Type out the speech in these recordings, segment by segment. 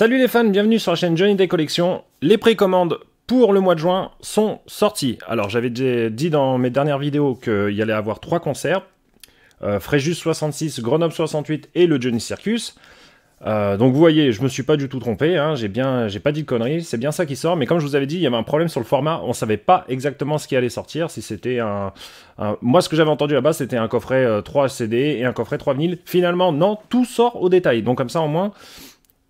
Salut les fans, bienvenue sur la chaîne Johnny Day Collection. Les précommandes pour le mois de juin sont sorties. Alors j'avais déjà dit dans mes dernières vidéos qu'il y allait avoir trois concerts. Euh, Fréjus 66, Grenoble 68 et le Johnny Circus. Euh, donc vous voyez, je me suis pas du tout trompé, hein, j'ai bien, j'ai pas dit de conneries, c'est bien ça qui sort, mais comme je vous avais dit, il y avait un problème sur le format, on savait pas exactement ce qui allait sortir, si c'était un, Moi ce que j'avais entendu là-bas, c'était un coffret 3 euh, CD et un coffret 3 vinyles, finalement non, tout sort au détail, donc comme ça au moins,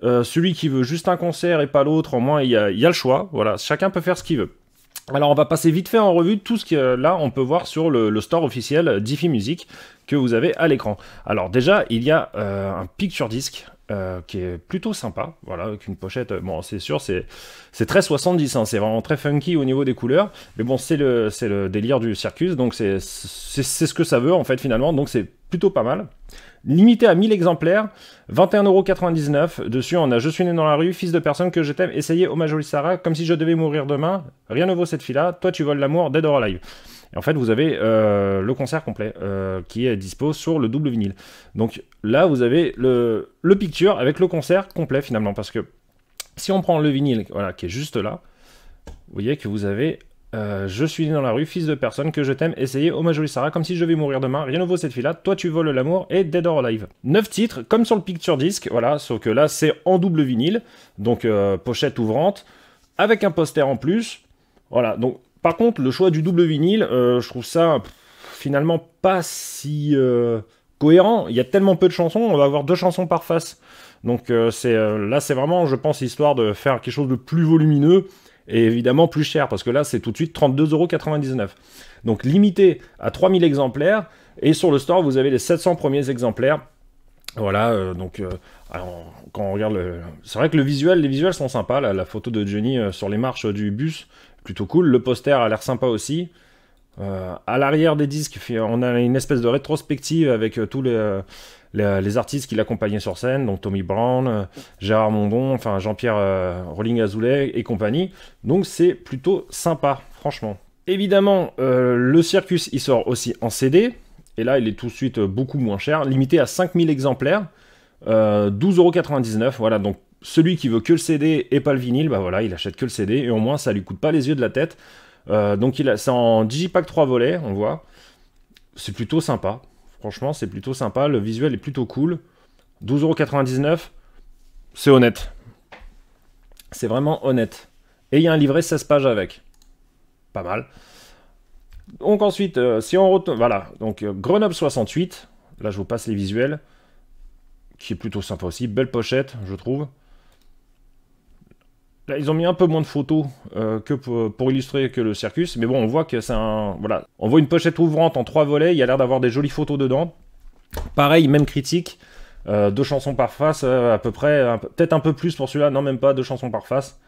euh, celui qui veut juste un concert et pas l'autre, au moins il y, a, le choix. Voilà, chacun peut faire ce qu'il veut. Alors on va passer vite fait en revue tout ce que là on peut voir sur le, store officiel Diffy Music que vous avez à l'écran. Alors déjà il y a euh, un picture disc euh, qui est plutôt sympa, voilà, avec une pochette, bon c'est sûr c'est, c'est très 70, hein. c'est vraiment très funky au niveau des couleurs, mais bon c'est le, le délire du circus, donc c'est ce que ça veut en fait finalement, donc c'est plutôt pas mal. Limité à 1000 exemplaires, 21,99€. Dessus, on a Je suis né dans la rue, fils de personne que je t'aime, essayez Hommage au Sarah, comme si je devais mourir demain. Rien ne vaut cette fille-là, toi tu voles l'amour, Dead or Alive. Et en fait, vous avez euh, le concert complet euh, qui est dispo sur le double vinyle. Donc là, vous avez le, le picture avec le concert complet finalement. Parce que si on prend le vinyle voilà, qui est juste là, vous voyez que vous avez euh, je suis dans la rue, fils de personne, que je t'aime, essayez, hommage ma jolie Sarah, comme si je vais mourir demain, rien ne vaut cette fille-là, toi tu voles l'amour et Dead or Alive. Neuf titres, comme sur le Picture Disc, voilà, sauf que là c'est en double vinyle, donc euh, pochette ouvrante, avec un poster en plus, voilà, donc par contre le choix du double vinyle, euh, je trouve ça finalement pas si cohérent, il y a tellement peu de chansons, on va avoir deux chansons par face, donc c'est là c'est vraiment, je pense, histoire de faire quelque chose de plus volumineux, et évidemment plus cher, parce que là, c'est tout de suite 32,99€. Donc limité à 3000 exemplaires, et sur le store, vous avez les 700 premiers exemplaires. Voilà, euh, donc euh, quand on regarde le... C'est vrai que le visuel, les visuels sont sympas, la photo de Johnny euh, sur les marches du bus, plutôt cool. Le poster a l'air sympa aussi. Euh, à l'arrière des disques, on a une espèce de rétrospective avec euh, tous euh, les, artistes qui l'accompagnaient sur scène, donc Tommy Brown, Gérard Mondon, enfin Jean-Pierre Rolling Azoulay et compagnie. Donc c'est plutôt sympa, franchement. Évidemment, le Circus, il sort aussi en CD, et là il est tout de suite beaucoup moins cher, limité à 5000 exemplaires, 12,99€, voilà, donc celui qui veut que le CD et pas le vinyle, bah voilà, il achète que le CD, et au moins ça lui coûte pas les yeux de la tête. Euh, donc il a, c'est en Digipack 3 volets, on voit. C'est plutôt sympa. Franchement, c'est plutôt sympa. Le visuel est plutôt cool. 12,99€, c'est honnête. C'est vraiment honnête. Et il y a un livret 16 pages avec. Pas mal. Donc ensuite, euh, si on retourne... Voilà, donc euh, Grenoble 68. Là, je vous passe les visuels. Qui est plutôt sympa aussi. Belle pochette, je trouve ils ont mis un peu moins de photos euh, que pour, illustrer que le Circus, mais bon, on voit que c'est un. Voilà. On voit une pochette ouvrante en trois volets, il y a l'air d'avoir des jolies photos dedans. Pareil, même critique. Euh, deux chansons par face, euh, à peu près, peut-être un peu plus pour celui-là, non, même pas, deux chansons par face.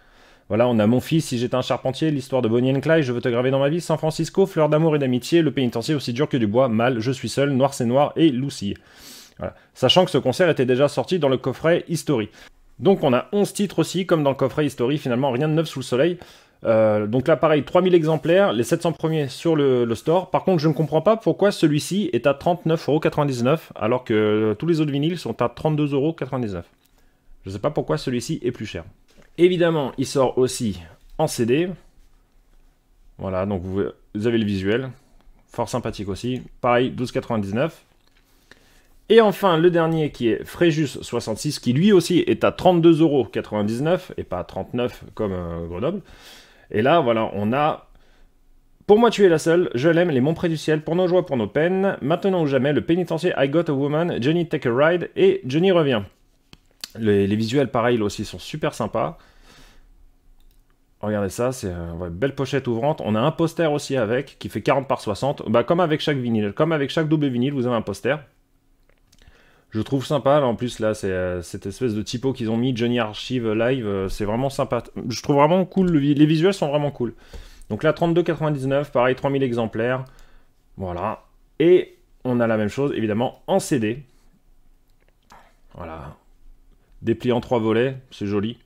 Voilà, on a Mon fils, si j'étais un charpentier, l'histoire de Bonnie and Clyde, je veux te graver dans ma vie, San Francisco, fleur d'amour et d'amitié, le pénitencier aussi dur que du bois, mal, je suis seul, noir c'est noir et Lucy. Sachant que ce concert était déjà sorti dans le coffret History. Donc on a 11 titres aussi, comme dans le coffret History, finalement rien de neuf sous le soleil. Euh, donc là pareil, 3000 exemplaires, les 700 premiers sur le, store. Par contre, je ne comprends pas pourquoi celui-ci est à 39,99€ alors que tous les autres vinyles sont à 32,99€. Je ne sais pas pourquoi celui-ci est plus cher. Évidemment, il sort aussi en CD. Voilà, donc vous, avez le visuel. Fort sympathique aussi. Pareil, 12,99€. Et enfin, le dernier qui est Fréjus66, qui lui aussi est à 32,99€ et pas 39 comme euh, Grenoble. Et là, voilà, on a pour moi, tu es la seule, je l'aime, les monts près du ciel, pour nos joies, pour nos peines, maintenant ou jamais, le pénitencier I Got a Woman, Johnny Take a Ride et Johnny revient. Les, visuels, pareil, aussi, sont super sympas. Regardez ça, c'est une euh, belle pochette ouvrante. On a un poster aussi avec, qui fait 40 par 60. Bah, comme avec chaque vinyle, comme avec chaque double vinyle, vous avez un poster je trouve sympa. en plus, là, c'est euh, cette espèce de typo qu'ils ont mis, Johnny Archive euh, Live, euh, c'est vraiment sympa. Je trouve vraiment cool, les visuels sont vraiment cool. Donc là, 32,99, pareil, 3000 exemplaires. Voilà. Et on a la même chose, évidemment, en CD. Voilà. Dépliant trois volets, c'est joli.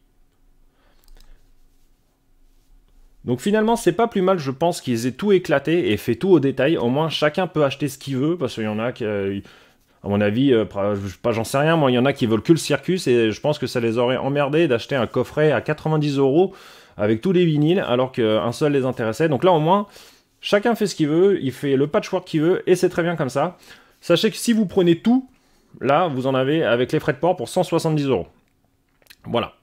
Donc finalement, c'est pas plus mal, je pense, qu'ils aient tout éclaté et fait tout au détail. Au moins, chacun peut acheter ce qu'il veut, parce qu'il y en a qui à mon avis, euh, pas j'en sais rien, moi, il y en a qui veulent que le circus et je pense que ça les aurait emmerdés d'acheter un coffret à 90 euros avec tous les vinyles alors qu'un seul les intéressait. Donc là, au moins, chacun fait ce qu'il veut, il fait le patchwork qu'il veut et c'est très bien comme ça. Sachez que si vous prenez tout, là, vous en avez avec les frais de port pour 170 euros. Voilà.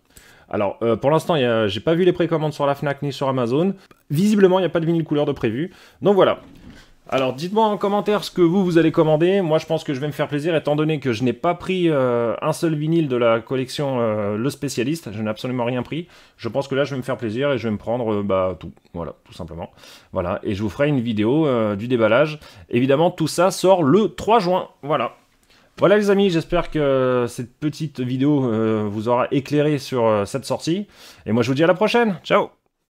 Alors, euh, pour l'instant, j'ai pas vu les précommandes sur la Fnac ni sur Amazon. Visiblement, il n'y a pas de vinyle couleur de prévu. Donc voilà. Alors dites-moi en commentaire ce que vous, vous allez commander. Moi je pense que je vais me faire plaisir étant donné que je n'ai pas pris euh, un seul vinyle de la collection euh, Le Spécialiste. Je n'ai absolument rien pris. Je pense que là je vais me faire plaisir et je vais me prendre euh, bah, tout. Voilà, tout simplement. Voilà, et je vous ferai une vidéo du déballage. Évidemment tout ça sort le 3 juin. Voilà. Voilà les amis, j'espère que cette petite vidéo vous aura éclairé sur cette sortie. Et moi je vous dis à la prochaine. Ciao